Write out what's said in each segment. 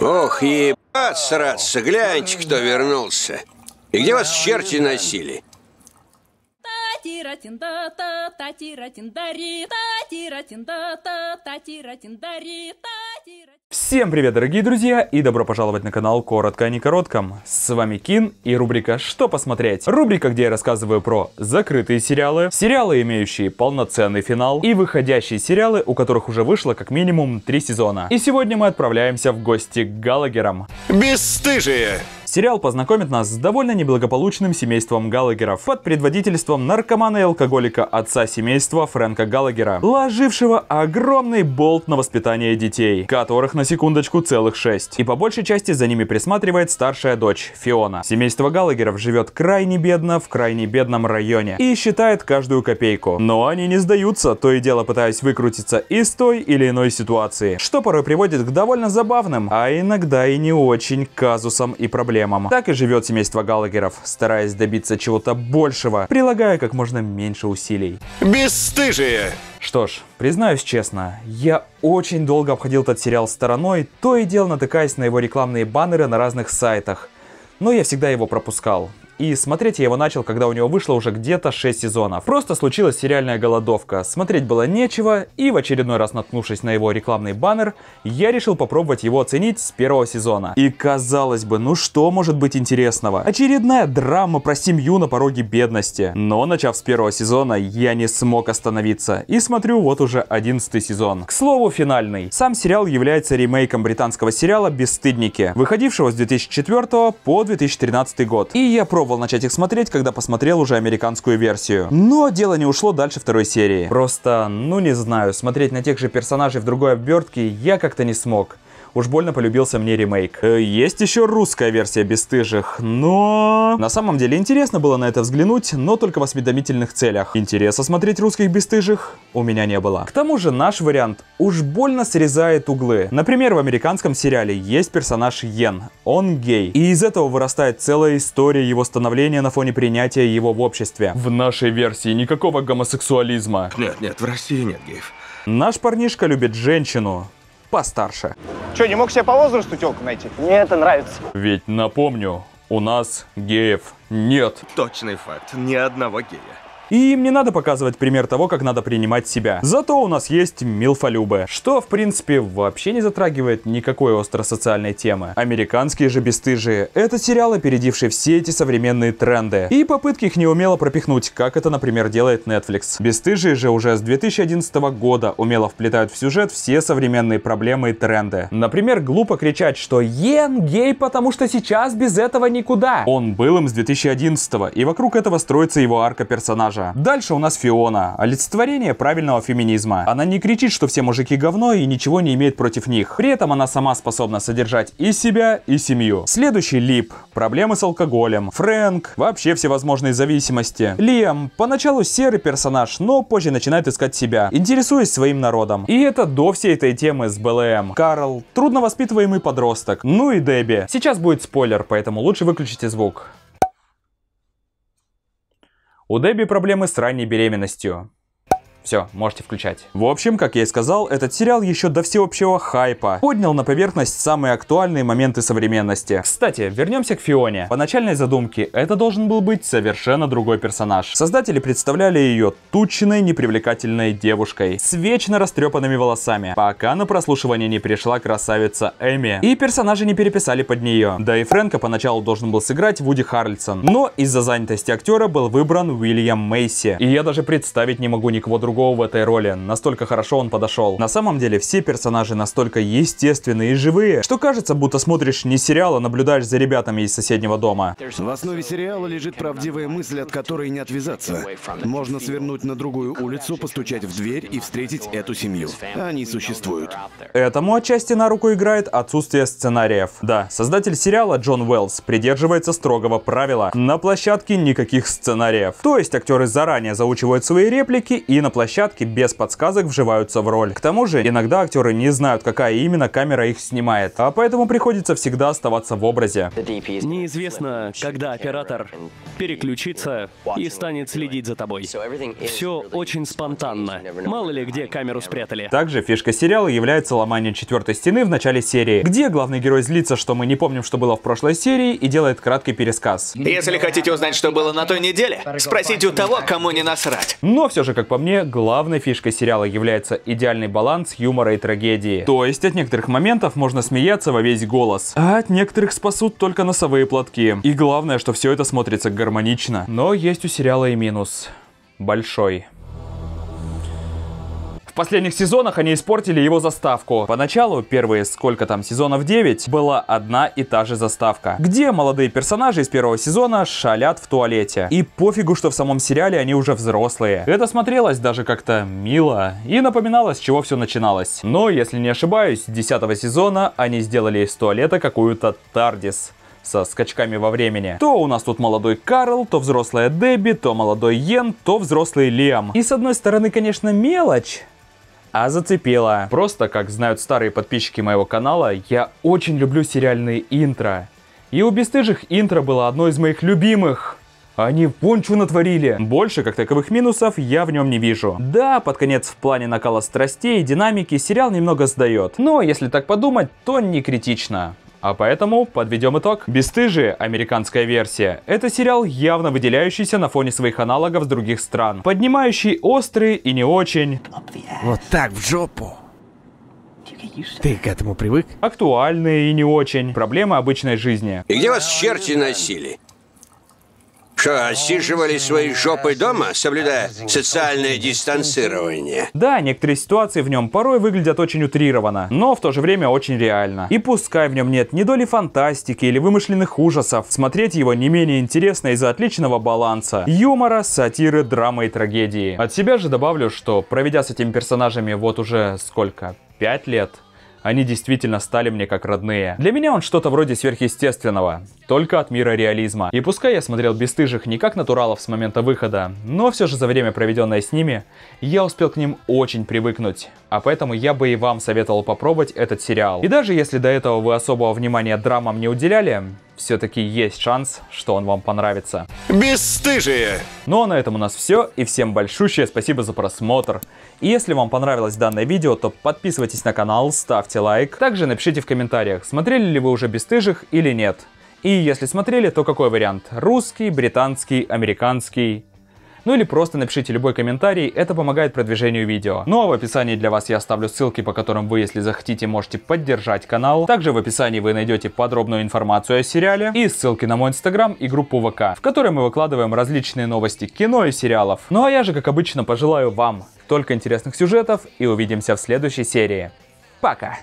Ох, ебать, сраться, гляньте, кто вернулся. И где вас черти носили? Татира-тинда-та-татира-тиндари, татира-тинда-та-татира-тиндари, татира Всем привет, дорогие друзья, и добро пожаловать на канал Коротко о а некоротком. С вами Кин и рубрика «Что посмотреть?». Рубрика, где я рассказываю про закрытые сериалы, сериалы, имеющие полноценный финал, и выходящие сериалы, у которых уже вышло как минимум три сезона. И сегодня мы отправляемся в гости к Галагерам. Бесстыжие! Сериал познакомит нас с довольно неблагополучным семейством Галагеров под предводительством наркомана и алкоголика отца семейства Фрэнка Галагера, ложившего огромный болт на воспитание детей, которых на секундочку целых шесть. И по большей части за ними присматривает старшая дочь Фиона. Семейство Галагеров живет крайне бедно в крайне бедном районе и считает каждую копейку. Но они не сдаются, то и дело пытаясь выкрутиться из той или иной ситуации, что порой приводит к довольно забавным, а иногда и не очень казусам и проблемам проблемам. Так и живет семейство Галагеров, стараясь добиться чего-то большего, прилагая как можно меньше усилий. Бесстыжие! Что ж, признаюсь честно, я очень долго обходил этот сериал стороной, то и дело натыкаясь на его рекламные баннеры на разных сайтах. Но я всегда его пропускал и смотреть я его начал, когда у него вышло уже где-то 6 сезонов. Просто случилась сериальная голодовка, смотреть было нечего, и в очередной раз наткнувшись на его рекламный баннер, я решил попробовать его оценить с первого сезона. И казалось бы, ну что может быть интересного? Очередная драма про семью на пороге бедности. Но начав с первого сезона, я не смог остановиться, и смотрю вот уже 11 сезон. К слову, финальный. Сам сериал является ремейком британского сериала «Бесстыдники», выходившего с 2004 по 2013 год. И я пробовал попробовал начать их смотреть, когда посмотрел уже американскую версию. Но дело не ушло дальше второй серии. Просто, ну не знаю, смотреть на тех же персонажей в другой обертке я как-то не смог. Уж больно полюбился мне ремейк. Э, есть еще русская версия «Бестыжих», но... На самом деле интересно было на это взглянуть, но только в осведомительных целях. Интереса смотреть русских «Бестыжих» у меня не было. К тому же наш вариант уж больно срезает углы. Например, в американском сериале есть персонаж Йен, он гей. И из этого вырастает целая история его становления на фоне принятия его в обществе. В нашей версии никакого гомосексуализма. Нет, нет, в России нет геев. Наш парнишка любит женщину, постарше. Че, не мог себе по возрасту телку найти? Мне это нравится. Ведь, напомню, у нас геев нет. Точный факт, ни одного гея. И им не надо показывать пример того, как надо принимать себя. Зато у нас есть милфолюбы, что, в принципе, вообще не затрагивает никакой остро-социальной темы. Американские же бесстыжие — это сериал, опередивший все эти современные тренды. И попытки их неумело пропихнуть, как это, например, делает Netflix. Бесстыжие же уже с 2011 года умело вплетают в сюжет все современные проблемы и тренды. Например, глупо кричать, что ен гей, потому что сейчас без этого никуда. Он был им с 2011 и вокруг этого строится его арка персонажа персонажа. Дальше у нас Фиона, олицетворение правильного феминизма. Она не кричит, что все мужики говно и ничего не имеет против них. При этом она сама способна содержать и себя, и семью. Следующий Лип. Проблемы с алкоголем. Фрэнк. Вообще всевозможные зависимости. Лиам. Поначалу серый персонаж, но позже начинает искать себя, интересуясь своим народом. И это до всей этой темы с БЛМ. Карл. Трудно воспитываемый подросток. Ну и Дебби. Сейчас будет спойлер, поэтому лучше выключите звук. У Дебби проблемы с ранней беременностью. Все, можете включать. В общем, как я и сказал, этот сериал еще до всеобщего хайпа поднял на поверхность самые актуальные моменты современности. Кстати, вернемся к Фионе. По начальной задумке это должен был быть совершенно другой персонаж. Создатели представляли ее тучной, непривлекательной девушкой с вечно растрепанными волосами, пока на прослушивание не пришла красавица Эми. И персонажи не переписали под нее. Да и Фрэнка поначалу должен был сыграть Вуди Харльсон, но из-за занятости актера был выбран Уильям Мейси. И я даже представить не могу никого другого другого в этой роли, настолько хорошо он подошел. На самом деле все персонажи настолько естественные и живые, что кажется, будто смотришь не сериал, а наблюдаешь за ребятами из соседнего дома. В основе сериала лежит правдивая мысль, от которой не отвязаться. Можно свернуть на другую улицу, постучать в дверь и встретить эту семью. Они существуют. Этому отчасти на руку играет отсутствие сценариев. Да, создатель сериала Джон Уэллс придерживается строгого правила. На площадке никаких сценариев. То есть актеры заранее заучивают свои реплики и на площадке площадке без подсказок вживаются в роль. К тому же, иногда актеры не знают, какая именно камера их снимает, а поэтому приходится всегда оставаться в образе. Неизвестно, когда оператор переключится и станет следить за тобой. Все очень спонтанно. Мало ли, где камеру спрятали. Также фишка сериала является ломание четвертой стены в начале серии, где главный герой злится, что мы не помним, что было в прошлой серии, и делает краткий пересказ. Если хотите узнать, что было на той неделе, спросите у того, кому не насрать. Но все же, как по мне, главной фишкой сериала является идеальный баланс юмора и трагедии. То есть от некоторых моментов можно смеяться во весь голос, а от некоторых спасут только носовые платки. И главное, что все это смотрится гармонично. Но есть у сериала и минус. Большой последних сезонах они испортили его заставку. Поначалу, первые сколько там, сезонов 9, была одна и та же заставка, где молодые персонажи из первого сезона шалят в туалете. И пофигу, что в самом сериале они уже взрослые. Это смотрелось даже как-то мило и напоминало, с чего все начиналось. Но, если не ошибаюсь, 10 сезона они сделали из туалета какую-то Тардис со скачками во времени. То у нас тут молодой Карл, то взрослая Дебби, то молодой Йен, то взрослый Лем. И с одной стороны, конечно, мелочь, а зацепила. Просто, как знают старые подписчики моего канала, я очень люблю сериальные интро. И у бесстыжих интро было одно из моих любимых. Они вон что натворили. Больше, как таковых минусов, я в нем не вижу. Да, под конец в плане накала страстей и динамики сериал немного сдает. Но, если так подумать, то не критично. А поэтому подведем итог. «Бесстыжие» — американская версия. Это сериал, явно выделяющийся на фоне своих аналогов с других стран, поднимающий острые и не очень... Вот так в жопу. Ты к этому привык? Актуальные и не очень. Проблемы обычной жизни. И где вас черти носили? что осиживали свои жопы дома, соблюдая социальное дистанцирование. Да, некоторые ситуации в нем порой выглядят очень утрированно, но в то же время очень реально. И пускай в нем нет ни доли фантастики или вымышленных ужасов, смотреть его не менее интересно из-за отличного баланса юмора, сатиры, драмы и трагедии. От себя же добавлю, что проведя с этими персонажами вот уже сколько? пять лет, они действительно стали мне как родные. Для меня он что-то вроде сверхъестественного, только от мира реализма. И пускай я смотрел «Бестыжих» не как натуралов с момента выхода, но все же за время, проведенное с ними, я успел к ним очень привыкнуть. А поэтому я бы и вам советовал попробовать этот сериал. И даже если до этого вы особого внимания драмам не уделяли, все-таки есть шанс, что он вам понравится. Бесстыжие! Ну а на этом у нас все, и всем большущее спасибо за просмотр. И если вам понравилось данное видео, то подписывайтесь на канал, ставьте лайк. Также напишите в комментариях, смотрели ли вы уже «Бесстыжих» или нет. И если смотрели, то какой вариант? Русский, британский, американский ну или просто напишите любой комментарий, это помогает продвижению видео. Ну а в описании для вас я оставлю ссылки, по которым вы, если захотите, можете поддержать канал. Также в описании вы найдете подробную информацию о сериале и ссылки на мой инстаграм и группу ВК, в которой мы выкладываем различные новости кино и сериалов. Ну а я же, как обычно, пожелаю вам только интересных сюжетов и увидимся в следующей серии. Пока!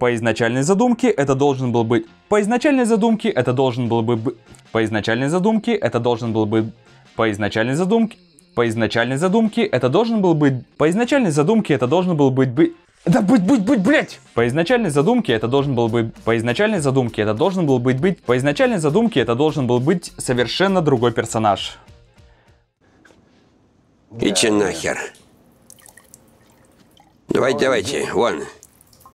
По изначальной задумке это должен был быть... По изначальной задумке это должен был бы... По изначальной задумке это должен был бы... По изначальной задумке... По изначальной задумке это должен был быть... По изначальной задумке это должен был быть... бы. Да быть, быть, быть, блять! По изначальной задумке это должен был быть... По изначальной задумке это должен был быть быть... По изначальной задумке это должен был быть совершенно другой персонаж. И че нахер. Давайте, давайте, вон.